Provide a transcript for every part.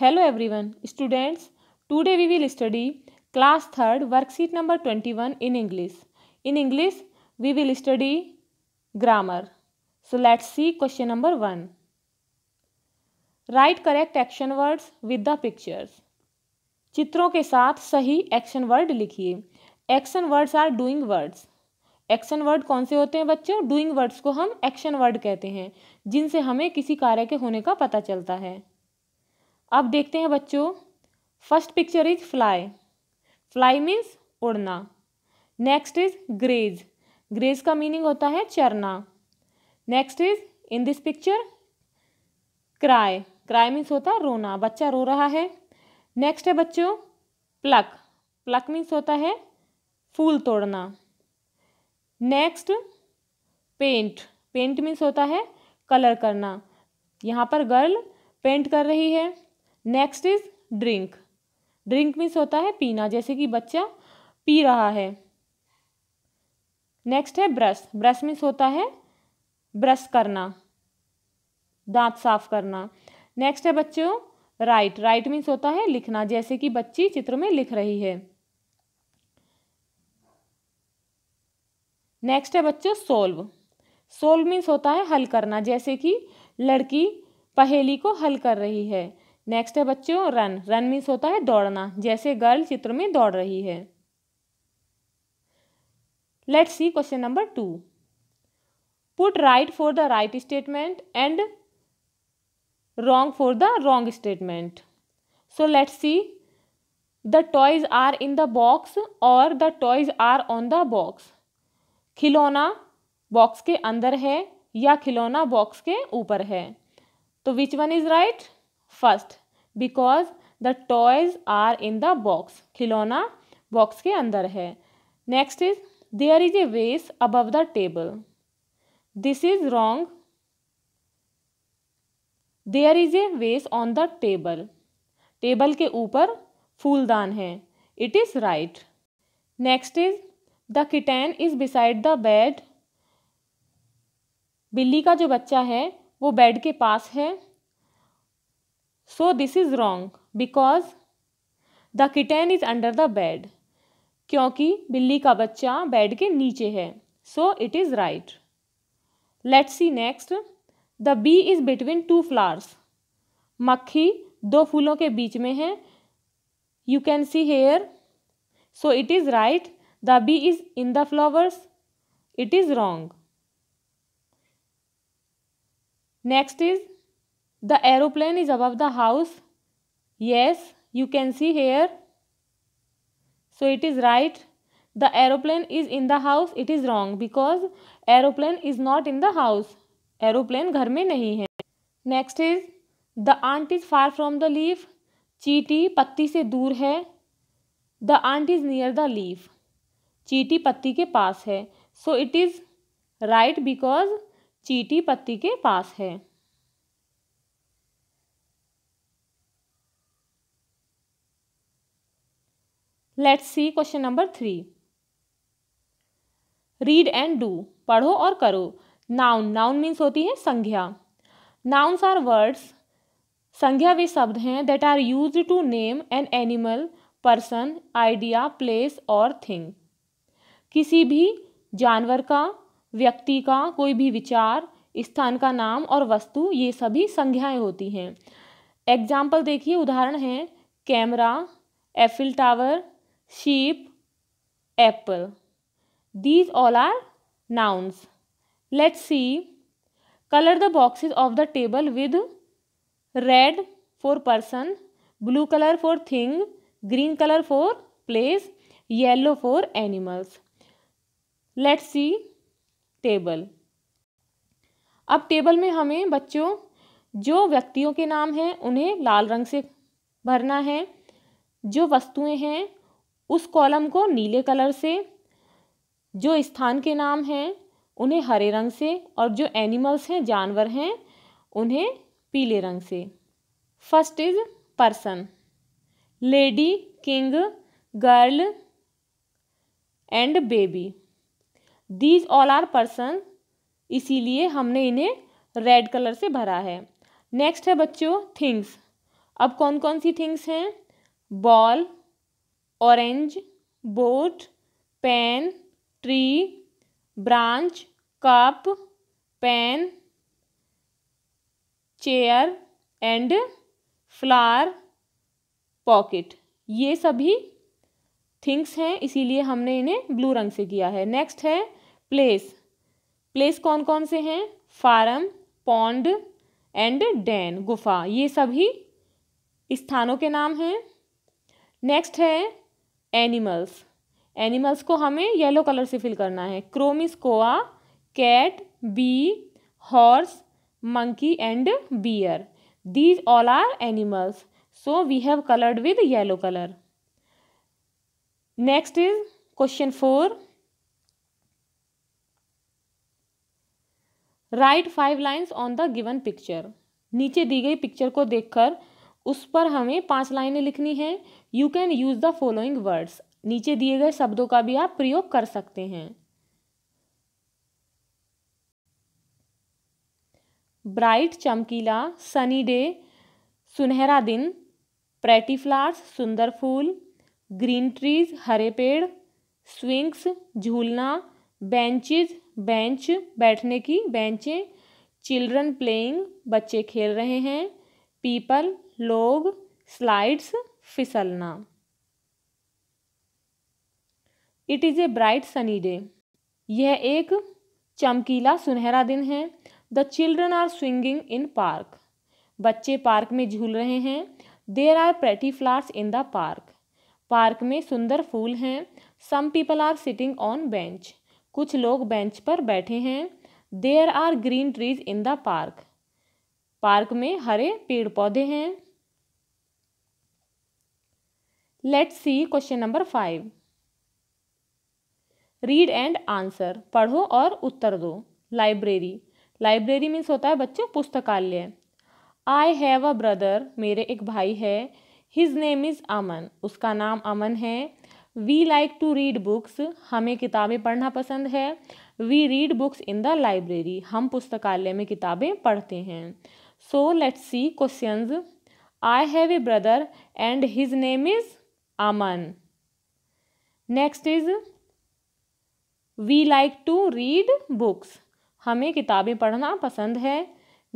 Hello everyone students today we will study class third worksheet number twenty one in English in English we will study grammar so let's see question number one write correct action words with the pictures चित्रों के साथ सही action word लिखिए action words are doing words action word कौन से होते हैं बच्चों डूइंग वर्ड्स को हम एक्शन वर्ड कहते हैं जिनसे हमें किसी कार्य के होने का पता चलता है अब देखते हैं बच्चों first picture is fly fly means उड़ना नेक्स्ट इज ग्रेज ग्रेज का मीनिंग होता है चरना next is in this picture cry cry means होता है रोना बच्चा रो रहा है नेक्स्ट है बच्चों प्लक प्लक मीन्स होता है फूल तोड़ना नेक्स्ट पेंट पेंट मीन्स होता है कलर करना यहाँ पर गर्ल पेंट कर रही है next is drink drink means होता है पीना जैसे कि बच्चा पी रहा है नेक्स्ट है ब्रश ब्रश मीन्स होता है ब्रश करना दांत साफ करना नेक्स्ट है बच्चों राइट राइट मीन्स होता है लिखना जैसे कि बच्ची चित्र में लिख रही है नेक्स्ट है बच्चों सोल्व सोल्व मीन्स होता है हल करना जैसे कि लड़की पहेली को हल कर रही है नेक्स्ट है बच्चों रन रन मीन्स होता है दौड़ना जैसे गर्ल चित्र में दौड़ रही है let's see question number two put right for the right statement and wrong for the wrong statement so let's see the toys are in the box और the toys are on the box खिलौना box के अंदर है या खिलौना box के ऊपर है तो which one is right first because the toys are in the box खिलौना बॉक्स के अंदर है next is there is a vase above the table this is wrong there is a vase on the table table के ऊपर फूलदान है it is right next is the kitten is beside the bed बिल्ली का जो बच्चा है वो बेड के पास है So this is wrong because the kitten is under the bed. क्योंकि बिल्ली का बच्चा बेड के नीचे है so it is right let's see next the bee is between two flowers मक्खी दो फूलों के बीच में है you can see here so it is right the bee is in the flowers it is wrong next is the aeroplane is above the house yes you can see here so it is right the aeroplane is in the house it is wrong because aeroplane is not in the house aeroplane घर में नहीं है next is the ant is far from the leaf चीटी पत्ती से दूर है the ant is near the leaf चीटी पत्ती के पास है so it is right because चीटी पत्ती के पास है let's see question number three read and do पढ़ो और करो नाउन नाउन मीन्स होती है संज्ञा नाउन्स आर वर्ड्स संज्ञा वे शब्द हैं that are use to name an animal person idea place और थिंग किसी भी जानवर का व्यक्ति का कोई भी विचार स्थान का नाम और वस्तु ये सभी संज्ञाएं होती हैं एग्जाम्पल देखिए उदाहरण हैं camera Eiffel tower sheep, apple. These all are nouns. Let's see. Color the boxes of the table with red for person, blue color for thing, green color for place, yellow for animals. let's see table अब table में हमें बच्चों जो व्यक्तियों के नाम हैं उन्हें लाल रंग से भरना है जो वस्तुएं हैं उस कॉलम को नीले कलर से जो स्थान के नाम हैं उन्हें हरे रंग से और जो एनिमल्स हैं जानवर हैं उन्हें पीले रंग से first is person lady king girl and baby these all are person इसीलिए हमने इन्हें रेड कलर से भरा है नेक्स्ट है बच्चों थिंग्स अब कौन कौन सी थिंग्स हैं ball orange boat pen tree branch cup pen chair and flower pocket ये सभी थिंग्स हैं इसीलिए हमने इन्हें ब्लू रंग से किया है नेक्स्ट है प्लेस प्लेस कौन कौन से हैं फार्म पॉन्ड एंड डैन गुफा ये सभी स्थानों के नाम हैं नेक्स्ट है एनिमल्स एनिमल्स को हमें येलो कलर से फिल करना है क्रोमिसकोआ cat bee horse monkey and bear these all are animals so we have coloured with yellow colour next is question four write five lines on the given picture नीचे दी गई picture को देखकर उस पर हमें पांच लाइनें लिखनी है you can use the following words नीचे दिए गए शब्दों का भी आप प्रयोग कर सकते हैं ब्राइट चमकीला सनी डे सुनहरा दिन प्रेटी फ्लावर्स सुंदर फूल ग्रीन ट्रीज हरे पेड़ स्विंग्स झूलना बेंचेज बेंच बैठने की बेंचें चिल्ड्रन प्लेइंग बच्चे खेल रहे हैं पीपल लोग स्लाइड्स फिसलना it is a bright sunny day यह एक चमकीला सुनहरा दिन है the children are swinging in park बच्चे पार्क में झूल रहे हैं there are pretty flowers in the park park में सुंदर फूल हैं some people are sitting on bench कुछ लोग बेंच पर बैठे हैं there are green trees in the park park में हरे पेड़ पौधे हैं let's see question number five read and answer पढ़ो और उत्तर दो लाइब्रेरी लाइब्रेरी मीन्स होता है बच्चों पुस्तकालय आई हैव अ ब्रदर मेरे एक भाई है हिज नेम इज़ अमन उसका नाम अमन है we like to read books हमें किताबें पढ़ना पसंद है we read books in the library हम पुस्तकालय में किताबें पढ़ते हैं so let's see questions I have a brother and his name is Aman next is we like to read books हमें किताबें पढ़ना पसंद है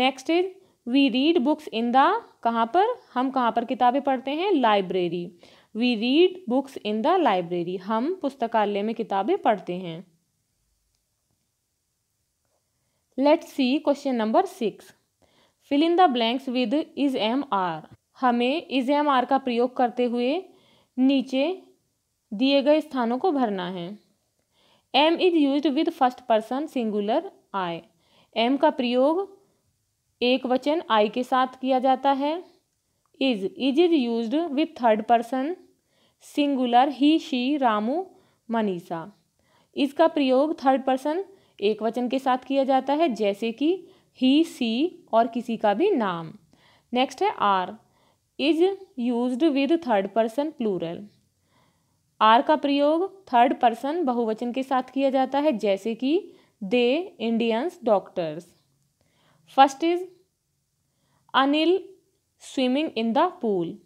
next is we read books in the कहाँ पर हम कहाँ पर किताबें पढ़ते हैं library we read books in the library हम पुस्तकालय में किताबें पढ़ते हैं let see question number six fill in the blanks with is am are हमें इज एम आर का प्रयोग करते हुए नीचे दिए गए स्थानों को भरना है am is use with first person singular I am का प्रयोग एक वचन आई के साथ किया जाता है is is is use with third person singular he she Ramu Manisha इसका प्रयोग थर्ड पर्सन एक वचन के साथ किया जाता है जैसे कि ही सी और किसी का भी नाम नेक्स्ट है are is used with third person plural are का प्रयोग थर्ड पर्सन बहुवचन के साथ किया जाता है जैसे कि they Indians doctors first is Anil swimming in the pool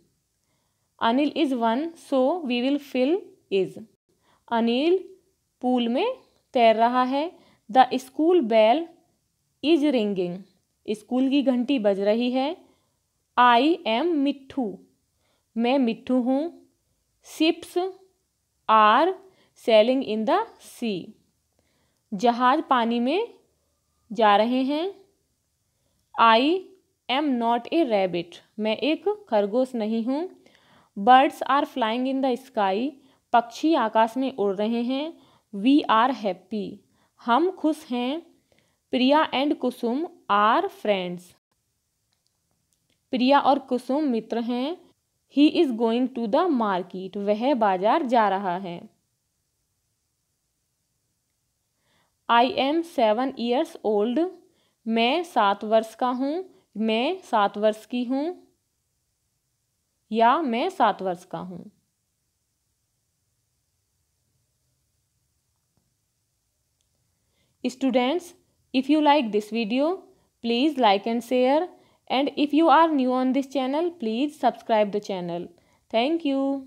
Anil is one so we will fill is Anil pool में तैर रहा है the school bell is ringing school की घंटी बज रही है आई एम मिट्ठू मैं मिट्ठू हूँ ships are sailing in the sea जहाज पानी में जा रहे हैं I am not a rabbit मैं एक खरगोश नहीं हूँ birds are flying in the sky पक्षी आकाश में उड़ रहे हैं वी आर हैप्पी हम खुश हैं Priya and Kusum are friends Priya और कुसुम मित्र हैं he is going to the market वह बाजार जा रहा है I am seven years old मैं सात वर्ष का हूँ मैं सात वर्ष की हूँ या मैं सात वर्ष का हूँ students if you like this video please like and share and if you are new on this channel please subscribe the channel thank you